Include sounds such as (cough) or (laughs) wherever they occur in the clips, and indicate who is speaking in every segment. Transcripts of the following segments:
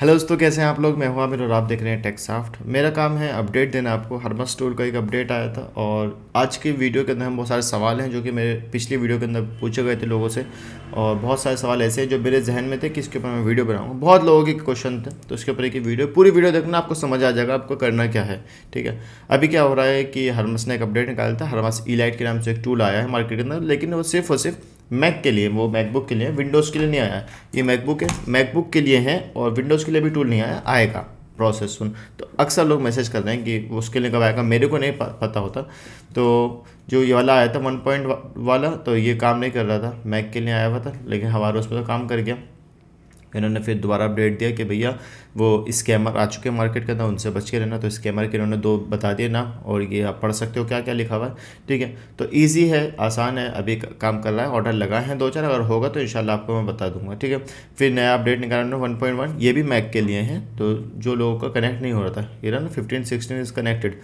Speaker 1: hello दोस्तों कैसे हैं आप लोग मैं हुआ मेरा और आप देख रहे हैं टेक साफ्ट मेरा काम है अपडेट देना आपको हरमस टूल का एक अपडेट आया था और आज के वीडियो के अंदर हम बहुत सारे सवाल हैं जो कि मेरे पिछली वीडियो के अंदर पूछे गए थे लोगों से और बहुत सारे सवाल ऐसे हैं जो मेरे जहन में थे कि इसके ऊपर मैं वीडियो बनाऊँगा बहुत लोगों के क्वेश्चन थे तो उसके ऊपर एक वीडियो पूरी वीडियो देखना आपको समझ आ जाएगा आपको करना क्या है ठीक है अभी क्या हो रहा है कि हरमस ने एक अपडेट निकाला था हरमस ई के नाम से एक टूल आया है मार्केट के अंदर लेकिन वो सिर्फ और सिर्फ मैक के लिए वो मैकबुक के लिए विंडोज़ के लिए नहीं आया ये मैकबुक है मैकबुक के लिए है और विंडोज़ के लिए भी टूल नहीं आया आएगा प्रोसेस सुन तो अक्सर लोग मैसेज कर रहे हैं कि उसके लिए कब आएगा मेरे को नहीं पता होता तो जो ये वाला आया था वन पॉइंट वाला तो ये काम नहीं कर रहा था मैक के लिए आया हुआ था लेकिन हमारा उस पर तो काम कर गया इन्होंने फिर दोबारा अपडेट दिया कि भैया वो स्कैमर आ चुके हैं मार्केट के अंदर उनसे बच के रहना तो स्कैमर के इन्होंने दो बता दिए ना और ये आप पढ़ सकते हो क्या क्या लिखा हुआ है ठीक है तो ईजी है आसान है अभी काम कर रहा है ऑर्डर लगाए हैं दो चार अगर होगा तो इन आपको मैं बता दूंगा ठीक है फिर नया अपडेट निकाल वन पॉइंट वन ये भी मैक के लिए हैं तो जो लोगों का कनेक्ट नहीं हो रहा था ये ना फिफ्टीन सिक्सटीन इज़ कनेक्टेड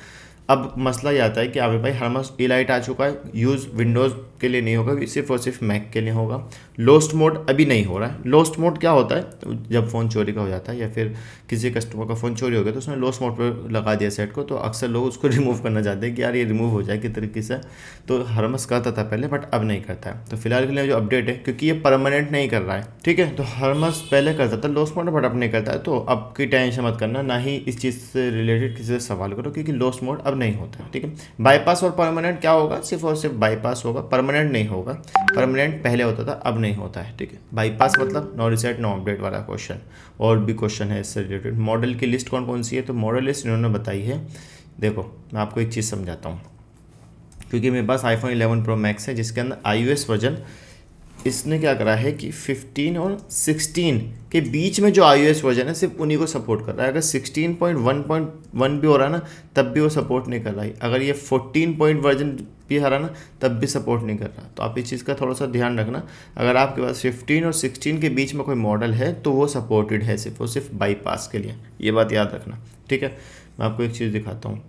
Speaker 1: अब मसला ये आता है कि आपके भाई हरमस ई लाइट आ चुका है यूज़ विंडोज़ के लिए नहीं होगा सिर्फ और सिर्फ मैक के लिए होगा लोस्ट मोड अभी नहीं हो रहा है लोस्ट मोड क्या होता है जब फ़ोन चोरी का हो जाता है या फिर किसी कस्टमर का फ़ोन चोरी हो गया तो उसने लोस्ट मोड पर लगा दिया सेट को तो अक्सर लोग उसको रिमूव (laughs) करना चाहते हैं कि यार ये रिमूव हो जाए किस तरीके से तो हरमस करता था पहले बट अब नहीं करता है तो फिलहाल के लिए जो अपडेट है क्योंकि ये परमानेंट नहीं कर रहा है ठीक है तो हरमस पहले करता था लोस्ट मोड बट अब नहीं करता है तो अब की टेंशन मत करना ना ही इस चीज़ से रिलेटेड किसी से सवाल करो क्योंकि लोस्ट मोड अब मतलब नहीं होता ठीक है बाईपास और परमानेंट क्या होगा सिर्फ और सिर्फ बाईपास होगा परमानेंट नहीं होगा परमानेंट पहले होता था अब नहीं होता है ठीक है बाईपास मतलब नो रिसेट नो अपडेट वाला क्वेश्चन और भी क्वेश्चन है इससे रिलेटेड मॉडल की लिस्ट कौन कौन सी है तो मॉडल लिस्ट इन्होंने बताई है देखो मैं आपको एक चीज़ समझाता हूँ क्योंकि मेरे पास आईफोन 11 प्रो मैक्स है जिसके अंदर आई वर्जन इसने क्या करा है कि 15 और 16 के बीच में जो आई वर्जन है सिर्फ उन्हीं को सपोर्ट कर रहा है अगर 16.1.1 भी हो रहा है ना तब भी वो सपोर्ट नहीं कर रहा है अगर ये 14 पॉइंट वर्जन भी आ रहा ना तब भी सपोर्ट नहीं कर रहा तो आप इस चीज़ का थोड़ा सा ध्यान रखना अगर आपके पास 15 और 16 के बीच में कोई मॉडल है तो वो सपोर्टेड है सिर्फ वो सिर्फ बाईपास के लिए ये बात याद रखना ठीक है मैं आपको एक चीज़ दिखाता हूँ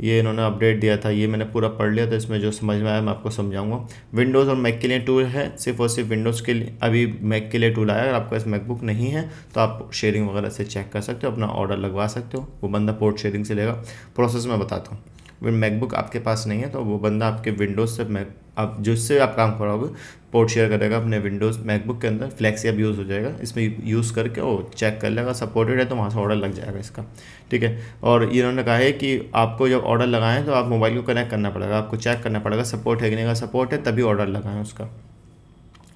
Speaker 1: ये इन्होंने अपडेट दिया था ये मैंने पूरा पढ़ लिया था इसमें जो समझ में आया मैं आपको समझाऊंगा विंडोज़ और मैक के लिए टूल है सिर्फ और सिर्फ विंडोज़ के लिए अभी मैक के लिए टूल आया अगर आपका इस मैकबुक नहीं है तो आप शेयरिंग वगैरह से चेक कर सकते हो अपना ऑर्डर लगवा सकते हो वो बंदा पोर्ट शेयरिंग से लेगा प्रोसेस मैं बताता हूँ मैकबुक आपके पास नहीं है तो वो बंदा आपके विंडोज़ से मैक आप जिससे आप काम कराओगे पोर्ट शेयर करेगा अपने विंडोज़ मैकबुक के अंदर फ्लैक्स अब यूज़ हो जाएगा इसमें यूज़ करके वो चेक कर लेगा सपोर्टेड है तो वहाँ से ऑर्डर लग जाएगा इसका ठीक है और इन्होंने कहा है कि आपको जब ऑर्डर लगाएं तो आप मोबाइल को कनेक्ट करना पड़ेगा आपको चेक करना पड़ेगा सपोर्ट है कि नहीं का सपोर्ट है तभी ऑर्डर लगाएं उसका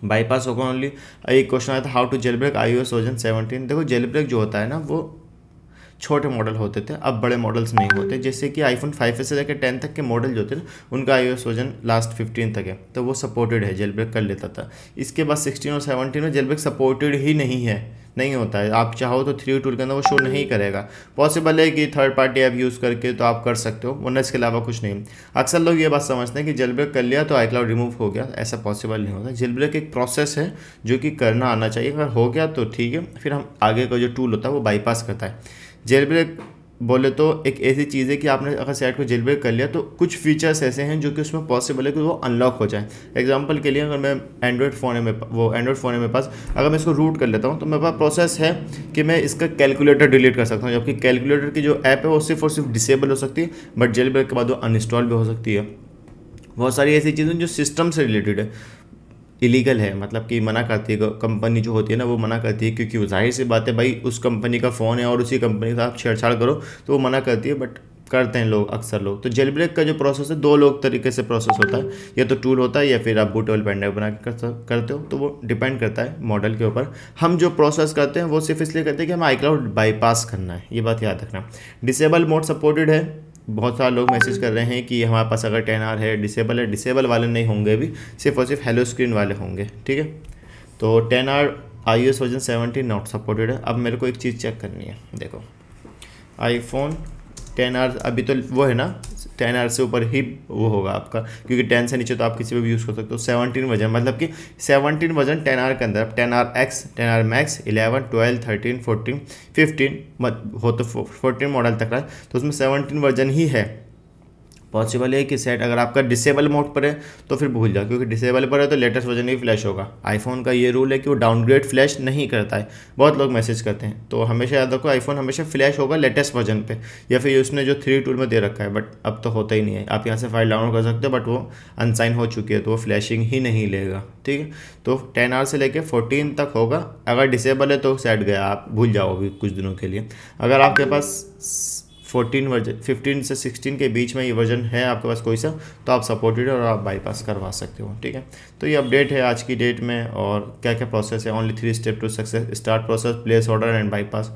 Speaker 1: बाईपास होगा ओनली एक क्वेश्चन आया था how to jailbreak I O version seventeen देखो जेल ब्रेक जो होता है ना वो छोटे मॉडल होते थे अब बड़े मॉडल्स नहीं होते जैसे कि आईफोन फाइव से लेकर टेन तक के मॉडल जो थे ना उनका I S version last fifteen तक है तो वो सपोर्टेड है जेल कर लेता था इसके बाद सिक्सटीन और सेवनटीन में जेल सपोर्टेड ही नहीं है नहीं होता है आप चाहो तो थ्री टूल के अंदर वो शो नहीं करेगा पॉसिबल है कि थर्ड पार्टी ऐप यूज़ करके तो आप कर सकते हो वरना इसके अलावा कुछ नहीं अक्सर लोग ये बात समझते हैं कि जेल कर लिया तो आई क्लाउड रिमूव हो गया ऐसा पॉसिबल नहीं होता जेल एक प्रोसेस है जो कि करना आना चाहिए अगर हो गया तो ठीक है फिर हम आगे का जो टूल होता है वो बाईपास करता है जेल ब्रेक बोले तो एक ऐसी चीज़ है कि आपने अगर सेट को जेल ब्रेक कर लिया तो कुछ फीचर्स ऐसे हैं जो कि उसमें पॉसिबल है कि वो अनलॉक हो जाए एग्जाम्पल के लिए अगर मैं एंड्रॉयड फ़ोन है वो एंड्रॉयड फ़ोन है मेरे पास अगर मैं इसको रूट कर लेता हूँ तो मेरे पास प्रोसेस है कि मैं इसका कैलकुलेटर डिलीट कर सकता हूँ जबकि कैलकुलेटर की जो ऐप है वो सिर्फ और सिर्फ डिसेबल हो सकती है बट जेल ब्रेक के बाद वो अनइंस्टॉल भी हो सकती है बहुत सारी ऐसी चीज़ें जो सिस्टम से रिलेटेड है इलीगल है मतलब कि मना करती है कंपनी जो होती है ना वो मना करती है क्योंकि जाहिर सी बात है भाई उस कंपनी का फ़ोन है और उसी कंपनी का आप छेड़छाड़ करो तो वो मना करती है बट करते हैं लोग अक्सर लोग तो जेल ब्रेक का जो प्रोसेस है दो लोग तरीके से प्रोसेस होता है या तो टूल होता है या फिर आप बूटेबल पेंडर बना कर करते हो तो वो डिपेंड करता है मॉडल के ऊपर हम जो प्रोसेस करते हैं वो सिर्फ इसलिए करते हैं कि हमें आई क्लाउड बाईपास करना है ये बात याद रखना डिसेबल मोड सपोर्टेड है बहुत सारे लोग मैसेज कर रहे हैं कि हमारे पास अगर टेन आर है डिसेबल है डिसेबल वाले नहीं होंगे भी सिर्फ और सिर्फ हेलो स्क्रीन वाले होंगे ठीक है तो ten R I S version seventeen not supported है अब मेरे को एक चीज़ चेक करनी है देखो आईफोन टेन आर अभी तो वो है ना टेन आर से ऊपर ही वो होगा आपका क्योंकि टेन से नीचे तो आप किसी पर भी यूज़ कर सकते हो सेवनटीन वर्जन मतलब कि सेवनटीन वर्जन टेन आर के अंदर ten R X ten R max eleven twelve thirteen fourteen fifteen हो तो फोर्टीन मॉडल तक रहा तो उसमें सेवनटीन वर्जन ही है पॉसिबल है कि सेट अगर आपका डिसेबल मोड पर है तो फिर भूल जाओ क्योंकि डिसेबल पर है तो लेटेस्ट वर्जन ही फ्लैश होगा आईफोन का ये रूल है कि वो डाउनग्रेड फ्लैश नहीं करता है बहुत लोग मैसेज करते हैं तो हमेशा याद रखो आईफोन हमेशा फ्लैश होगा लेटेस्ट वर्जन पर या फिर उसने जो थ्री टूल में दे रखा है बट अब तो होता ही नहीं है आप यहाँ से फाइल डाउनलोड कर सकते हो बट वो अनसाइन हो चुकी है तो वो फ्लैशिंग ही नहीं लेगा ठीक है तो टेन आवर से लेकर फोर्टीन तक होगा अगर डिसेबल है तो सेट गया आप भूल जाओ अभी कुछ दिनों के लिए अगर आपके पास फोर्टीन वर्जन फिफ्टीन से सिक्सटीन के बीच में ये वर्जन है आपके पास कोई सा तो आप सपोर्टेड और आप बाईपास करवा सकते हो ठीक है तो ये अपडेट है आज की डेट में और क्या क्या प्रोसेस है only three step to success start process place order and bypass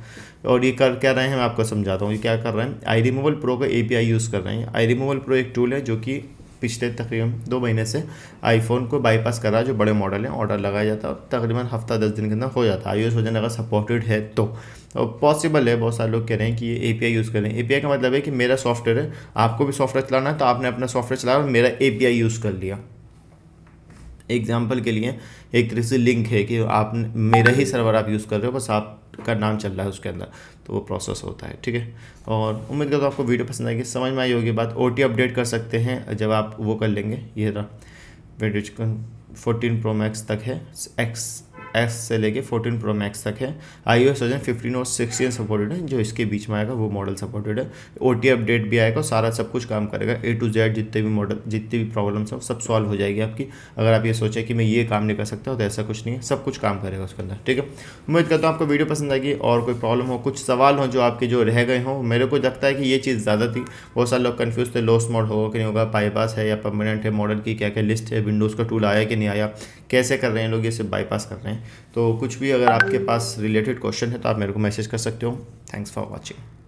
Speaker 1: और ये कर क्या रहे हैं मैं आपको समझाता हूँ ये क्या कर रहे हैं आई रिमूवल प्रो का ए यूज़ कर रहे हैं आई रिमूवल प्रो एक टूल है जो कि पिछले तकरीबन दो महीने से आईफोन को बाईपास कर रहा जो बड़े मॉडल हैं ऑर्डर लगाया जाता है और तकरीबन हफ्ता दस दिन के अंदर हो जाता है आई वजन अगर सपोर्टेड है तो और पॉसिबल है बहुत सारे लोग कह रहे हैं कि ये ए यूज़ करें ए का मतलब है कि मेरा सॉफ्टवेयर है आपको भी सॉफ्टवेयर चलाना है तो आपने अपना सॉफ्टवेयर चलाया और मेरा ए यूज़ कर लिया एग्जाम्पल के लिए एक तरह से लिंक है कि आप मेरा ही सर्वर आप यूज़ कर रहे हो बस आपका नाम चल रहा है उसके अंदर तो वो प्रोसेस होता है ठीक है और उम्मीद करता तो आपको वीडियो पसंद आएगी समझ में आई होगी बात ओ अपडेट कर सकते हैं जब आप वो कर लेंगे ये रहा विंडोज फोर्टीन प्रो मैक्स तक है एक्स एस से लेके फोर्टीन प्रो मैक्स तक है आई ओ वर्जन फिफ्टीन और सिक्सटीन सपोर्टेड है जो इसके बीच में आएगा वो मॉडल सपोर्टेड है ओ टी अपडेट भी आएगा सारा सब कुछ काम करेगा ए टू जेड जितने भी मॉडल जितनी भी प्रॉब्लम्स हैं सब सॉल्व हो जाएगी आपकी अगर आप ये सोचें कि मैं ये काम नहीं कर सकता तो ऐसा कुछ नहीं है सब कुछ काम करेगा उसके अंदर ठीक है उम्मीद करता हूँ आपको वीडियो पसंद आएगी और कोई प्रॉब्लम हो कुछ सवाल हो जो आपके जो रह गए हों मेरे को लगता है कि ये चीज़ ज़्यादा थी बहुत सारे लोग कन्फ्यूज थे लॉस मॉड होगा कि नहीं होगा बाईपास है या परमानेंट है मॉडल की क्या क्या लिस्ट है विंडोज़ का टूल आया कि नहीं आया कैसे कर रहे हैं लोग ये सिर्फ बाईपास कर रहे हैं तो कुछ भी अगर आपके पास रिलेटेड क्वेश्चन है तो आप मेरे को मैसेज कर सकते हो थैंक्स फॉर वॉचिंग